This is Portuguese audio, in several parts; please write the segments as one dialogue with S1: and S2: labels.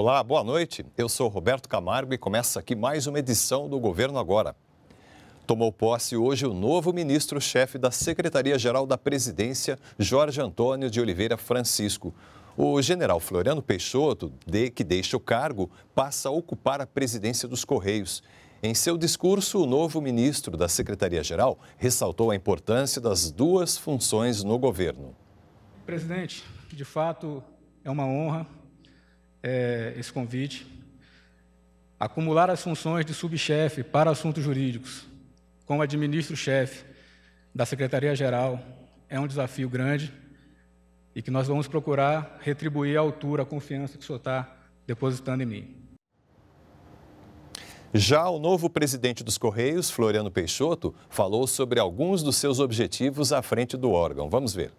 S1: Olá, boa noite. Eu sou Roberto Camargo e começa aqui mais uma edição do Governo Agora. Tomou posse hoje o novo ministro-chefe da Secretaria-Geral da Presidência, Jorge Antônio de Oliveira Francisco. O general Floriano Peixoto, de, que deixa o cargo, passa a ocupar a presidência dos Correios. Em seu discurso, o novo ministro da Secretaria-Geral ressaltou a importância das duas funções no governo.
S2: Presidente, de fato é uma honra é, esse convite. Acumular as funções de subchefe para assuntos jurídicos, como administro-chefe da Secretaria-Geral, é um desafio grande e que nós vamos procurar retribuir à altura a confiança que o senhor está depositando em mim.
S1: Já o novo presidente dos Correios, Floriano Peixoto, falou sobre alguns dos seus objetivos à frente do órgão. Vamos ver.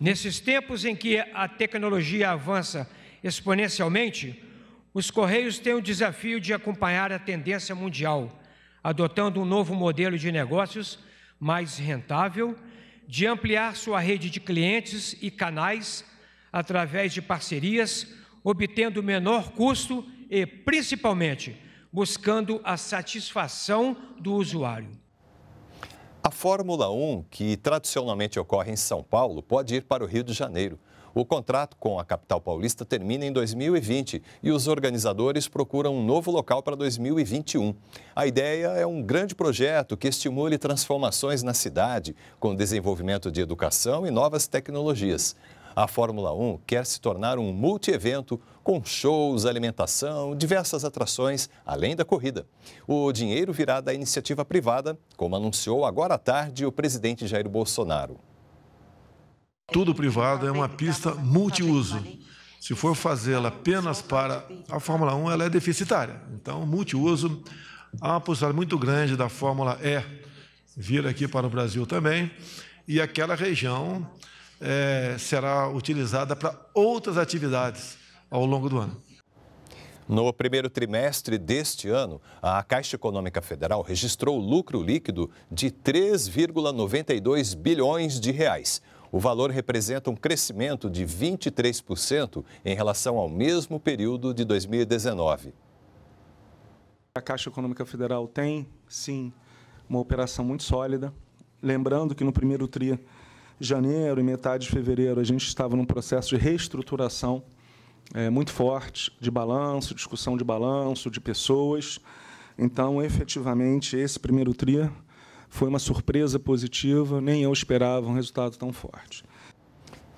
S3: Nesses tempos em que a tecnologia avança exponencialmente, os Correios têm o desafio de acompanhar a tendência mundial, adotando um novo modelo de negócios mais rentável, de ampliar sua rede de clientes e canais através de parcerias, obtendo menor custo e, principalmente, buscando a satisfação do usuário.
S1: Fórmula 1, que tradicionalmente ocorre em São Paulo, pode ir para o Rio de Janeiro. O contrato com a capital paulista termina em 2020 e os organizadores procuram um novo local para 2021. A ideia é um grande projeto que estimule transformações na cidade, com desenvolvimento de educação e novas tecnologias. A Fórmula 1 quer se tornar um multievento com shows, alimentação, diversas atrações, além da corrida. O dinheiro virá da iniciativa privada, como anunciou agora à tarde o presidente Jair Bolsonaro.
S4: Tudo privado é uma pista multiuso. Se for fazê-la apenas para a Fórmula 1, ela é deficitária. Então, multiuso, há uma possibilidade muito grande da Fórmula E vir aqui para o Brasil também. E aquela região é, será utilizada para outras atividades ao longo do ano.
S1: No primeiro trimestre deste ano, a Caixa Econômica Federal registrou lucro líquido de 3,92 bilhões de reais. O valor representa um crescimento de 23% em relação ao mesmo período de 2019.
S5: A Caixa Econômica Federal tem, sim, uma operação muito sólida. Lembrando que no primeiro tria janeiro e metade de fevereiro, a gente estava num processo de reestruturação é, muito forte, de balanço, discussão de balanço, de pessoas. Então, efetivamente, esse primeiro TRIA foi uma surpresa positiva, nem eu esperava um resultado tão forte.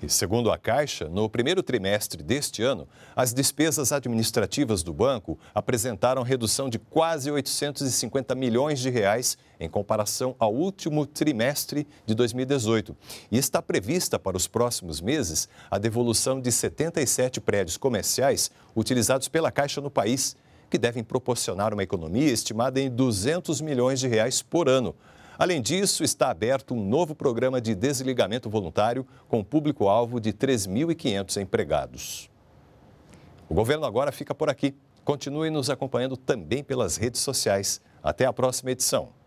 S1: E, segundo a Caixa, no primeiro trimestre deste ano, as despesas administrativas do banco apresentaram redução de quase 850 milhões de reais em comparação ao último trimestre de 2018. E está prevista para os próximos meses a devolução de 77 prédios comerciais utilizados pela Caixa no país, que devem proporcionar uma economia estimada em 200 milhões de reais por ano Além disso, está aberto um novo programa de desligamento voluntário com público-alvo de 3.500 empregados. O governo agora fica por aqui. Continue nos acompanhando também pelas redes sociais. Até a próxima edição.